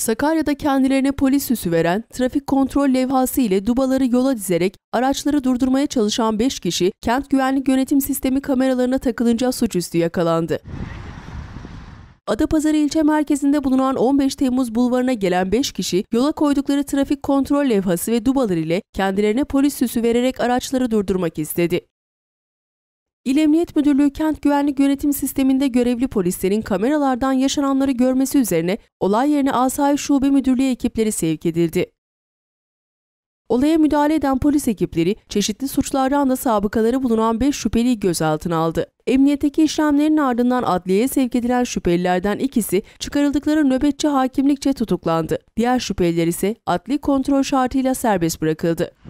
Sakarya'da kendilerine polis süsü veren, trafik kontrol levhası ile dubaları yola dizerek araçları durdurmaya çalışan 5 kişi kent güvenlik yönetim sistemi kameralarına takılınca suçüstü yakalandı. Adapazarı ilçe merkezinde bulunan 15 Temmuz bulvarına gelen 5 kişi yola koydukları trafik kontrol levhası ve dubaları ile kendilerine polis süsü vererek araçları durdurmak istedi. İl Emniyet Müdürlüğü Kent Güvenlik Yönetim Sistemi'nde görevli polislerin kameralardan yaşananları görmesi üzerine olay yerine Asayiş Şube Müdürlüğü ekipleri sevk edildi. Olaya müdahale eden polis ekipleri çeşitli suçlardan da sabıkaları bulunan 5 şüpheliyi gözaltına aldı. Emniyetteki işlemlerin ardından adliyeye sevk edilen şüphelilerden ikisi çıkarıldıkları nöbetçi hakimlikçe tutuklandı. Diğer şüpheliler ise adli kontrol şartıyla serbest bırakıldı.